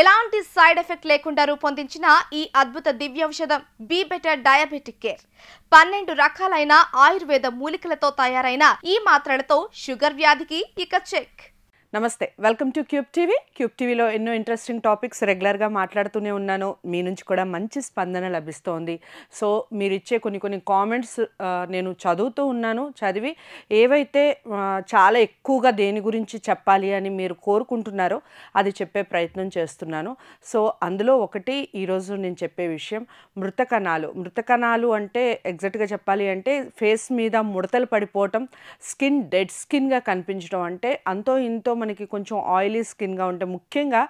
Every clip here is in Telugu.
ఎలాంటి సైడ్ ఎఫెక్ట్ లేకుండా రూపొందించిన ఈ అద్భుత దివ్యౌషధం బీ బెటర్ డయాబెటిక్ కేర్ పన్నెండు రకాలైన ఆయుర్వేద మూలికలతో తయారైన ఈ మాత్రలతో షుగర్ వ్యాధికి ఇక చెక్ నమస్తే వెల్కమ్ టు క్యూబ్ టీవీ క్యూబ్ టీవీలో ఎన్నో ఇంట్రెస్టింగ్ టాపిక్స్ రెగ్యులర్గా మాట్లాడుతూనే ఉన్నాను మీ నుంచి కూడా మంచి స్పందన లభిస్తోంది సో మీరు ఇచ్చే కొన్ని కొన్ని కామెంట్స్ నేను చదువుతూ ఉన్నాను చదివి ఏవైతే చాలా ఎక్కువగా దేని గురించి చెప్పాలి అని మీరు కోరుకుంటున్నారో అది చెప్పే ప్రయత్నం చేస్తున్నాను సో అందులో ఒకటి ఈరోజు నేను చెప్పే విషయం మృత కణాలు మృత కణాలు అంటే ఎగ్జాక్ట్గా చెప్పాలి అంటే ఫేస్ మీద ముడతలు పడిపోవటం స్కిన్ డెడ్ స్కిన్గా కనిపించడం అంటే అంతో ఇంతో మనకి కొంచెం ఆయిలీ స్కిన్గా ఉంటే ముఖ్యంగా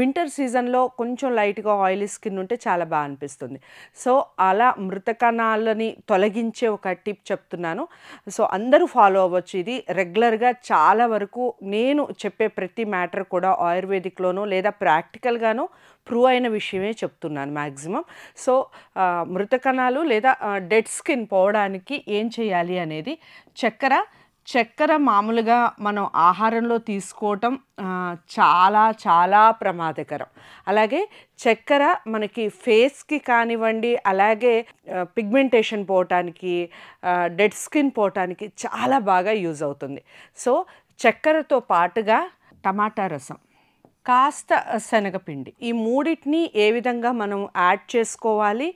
వింటర్ సీజన్లో కొంచెం లైట్గా ఆయిలీ స్కిన్ ఉంటే చాలా బాగా అనిపిస్తుంది సో అలా మృతకణాలని తొలగించే ఒక టిప్ చెప్తున్నాను సో అందరూ ఫాలో అవ్వచ్చు ఇది రెగ్యులర్గా చాలా వరకు నేను చెప్పే ప్రతి మ్యాటర్ కూడా ఆయుర్వేదిక్లోనూ లేదా ప్రాక్టికల్గాను ప్రూవ్ అయిన విషయమే చెప్తున్నాను మ్యాక్సిమం సో మృతకణాలు లేదా డెడ్ స్కిన్ పోవడానికి ఏం చేయాలి అనేది చక్కెర చక్కెర మామూలుగా మనం ఆహారంలో తీసుకోవటం చాలా చాలా ప్రమాదకరం అలాగే చక్కెర మనకి ఫేస్కి కానివ్వండి అలాగే పిగ్మెంటేషన్ పోవటానికి డెడ్ స్కిన్ పోవటానికి చాలా బాగా యూజ్ అవుతుంది సో చక్కెరతో పాటుగా టమాటా రసం కాస్త శనగపిండి ఈ మూడింటిని ఏ విధంగా మనం యాడ్ చేసుకోవాలి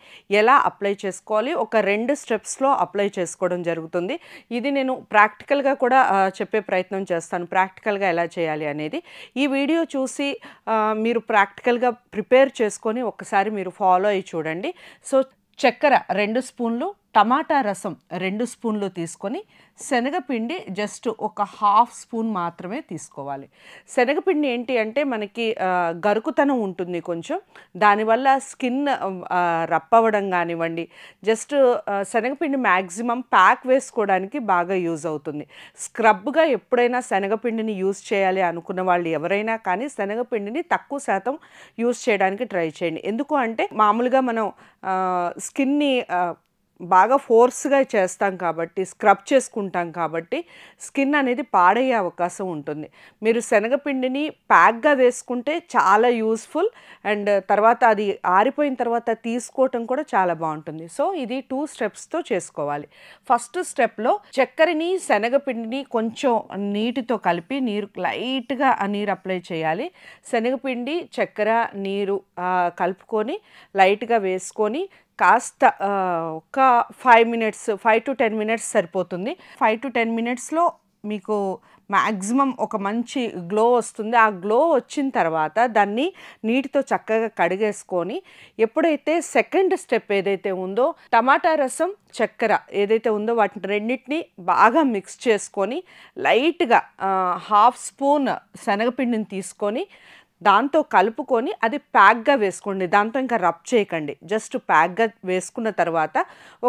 ఎలా అప్లై చేసుకోవాలి ఒక రెండు స్టెప్స్లో అప్లై చేసుకోవడం జరుగుతుంది ఇది నేను ప్రాక్టికల్గా కూడా చెప్పే ప్రయత్నం చేస్తాను ప్రాక్టికల్గా ఎలా చేయాలి అనేది ఈ వీడియో చూసి మీరు ప్రాక్టికల్గా ప్రిపేర్ చేసుకొని ఒకసారి మీరు ఫాలో అయ్యి చూడండి సో చక్కెర రెండు స్పూన్లు టమాటా రసం రెండు స్పూన్లు తీసుకొని శనగపిండి జస్ట్ ఒక హాఫ్ స్పూన్ మాత్రమే తీసుకోవాలి శనగపిండి ఏంటి అంటే మనకి గరుకుతనం ఉంటుంది కొంచెం దానివల్ల స్కిన్ రప్పవడం కానివ్వండి జస్ట్ శనగపిండి మ్యాక్సిమం ప్యాక్ వేసుకోవడానికి బాగా యూజ్ అవుతుంది స్క్రబ్గా ఎప్పుడైనా శనగపిండిని యూజ్ చేయాలి అనుకున్న వాళ్ళు ఎవరైనా కానీ శనగపిండిని తక్కువ శాతం యూజ్ చేయడానికి ట్రై చేయండి ఎందుకు అంటే మామూలుగా మనం స్కిన్ని బాగా ఫోర్స్గా చేస్తాం కాబట్టి స్క్రబ్ చేసుకుంటాం కాబట్టి స్కిన్ అనేది పాడయ్యే అవకాశం ఉంటుంది మీరు శనగపిండిని ప్యాక్గా వేసుకుంటే చాలా యూస్ఫుల్ అండ్ తర్వాత అది ఆరిపోయిన తర్వాత తీసుకోవటం కూడా చాలా బాగుంటుంది సో ఇది టూ స్టెప్స్తో చేసుకోవాలి ఫస్ట్ స్టెప్లో చక్కెరని శనగపిండిని కొంచెం నీటితో కలిపి నీరు లైట్గా ఆ నీరు అప్లై చేయాలి శనగపిండి చక్కెర నీరు కలుపుకొని లైట్గా వేసుకొని కాస్త ఒక five minutes five to ten minutes సరిపోతుంది ఫైవ్ టు టెన్ మినిట్స్లో మీకు మ్యాక్సిమం ఒక మంచి గ్లో వస్తుంది ఆ గ్లో వచ్చిన తర్వాత దాన్ని నీటితో చక్కగా కడిగేసుకొని ఎప్పుడైతే సెకండ్ స్టెప్ ఏదైతే ఉందో టమాటా రసం చక్కెర ఏదైతే ఉందో వాటిని రెండింటిని బాగా మిక్స్ చేసుకొని లైట్గా హాఫ్ స్పూన్ శనగపిండిని తీసుకొని దాంతో కలుపుకొని అది ప్యాక్గా వేసుకోండి దాంతో ఇంకా రబ్ చేయకండి జస్ట్ ప్యాక్గా వేసుకున్న తర్వాత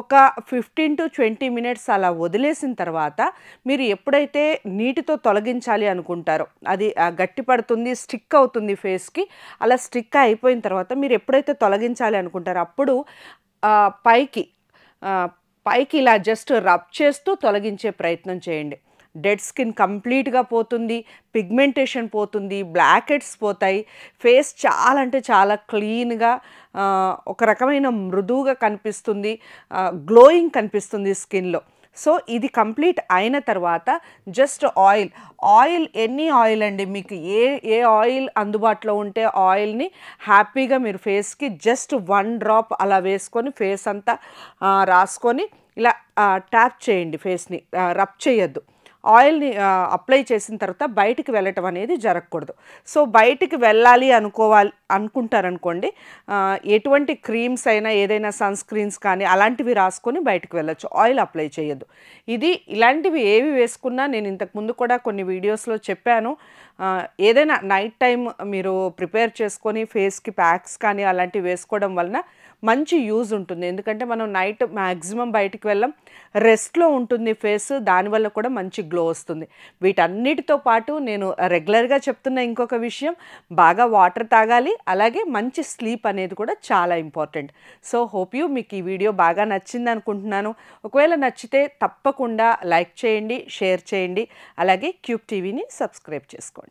ఒక ఫిఫ్టీన్ టు ట్వంటీ మినిట్స్ అలా వదిలేసిన తర్వాత మీరు ఎప్పుడైతే నీటితో తొలగించాలి అనుకుంటారో అది గట్టి పడుతుంది స్టిక్ అవుతుంది ఫేస్కి అలా స్టిక్ అయిపోయిన తర్వాత మీరు ఎప్పుడైతే తొలగించాలి అనుకుంటారో అప్పుడు పైకి పైకి ఇలా జస్ట్ రబ్ చేస్తూ తొలగించే ప్రయత్నం చేయండి డెడ్ స్కిన్ కంప్లీట్గా పోతుంది పిగ్మెంటేషన్ పోతుంది బ్లాకెట్స్ పోతాయి ఫేస్ చాలా అంటే చాలా క్లీన్గా ఒక రకమైన మృదువుగా కనిపిస్తుంది గ్లోయింగ్ కనిపిస్తుంది స్కిన్లో సో ఇది కంప్లీట్ అయిన తర్వాత జస్ట్ ఆయిల్ ఆయిల్ ఎన్ని ఆయిల్ అండి మీకు ఏ ఏ ఆయిల్ అందుబాటులో ఉంటే ఆయిల్ని హ్యాపీగా మీరు ఫేస్కి జస్ట్ వన్ డ్రాప్ అలా వేసుకొని ఫేస్ అంతా రాసుకొని ఇలా ట్యాప్ చేయండి ఫేస్ని రబ్ చేయొద్దు ఆయిల్ని అప్లై చేసిన తర్వాత బయటికి వెళ్ళటం అనేది జరగకూడదు సో బయటికి వెళ్ళాలి అనుకోవాలి అనుకుంటారనుకోండి ఎటువంటి క్రీమ్స్ అయినా ఏదైనా సన్ స్క్రీన్స్ కానీ అలాంటివి రాసుకొని బయటకు వెళ్ళచ్చు ఆయిల్ అప్లై చేయొద్దు ఇది ఇలాంటివి ఏవి వేసుకున్నా నేను ఇంతకుముందు కూడా కొన్ని వీడియోస్లో చెప్పాను ఏదైనా నైట్ టైం మీరు ప్రిపేర్ చేసుకొని ఫేస్కి ప్యాక్స్ కానీ అలాంటివి వేసుకోవడం వలన మంచి యూజ్ ఉంటుంది ఎందుకంటే మనం నైట్ మ్యాక్సిమం బయటికి వెళ్ళాం రెస్ట్లో ఉంటుంది ఫేస్ దానివల్ల కూడా మంచి గ్లో వస్తుంది వీటన్నిటితో పాటు నేను రెగ్యులర్గా చెప్తున్న ఇంకొక విషయం బాగా వాటర్ తాగాలి అలాగే మంచి స్లీప్ అనేది కూడా చాలా ఇంపార్టెంట్ సో హోప్ యూ మీకు ఈ వీడియో బాగా నచ్చింది అనుకుంటున్నాను ఒకవేళ నచ్చితే తప్పకుండా లైక్ చేయండి షేర్ చేయండి అలాగే క్యూబ్ టీవీని సబ్స్క్రైబ్ చేసుకోండి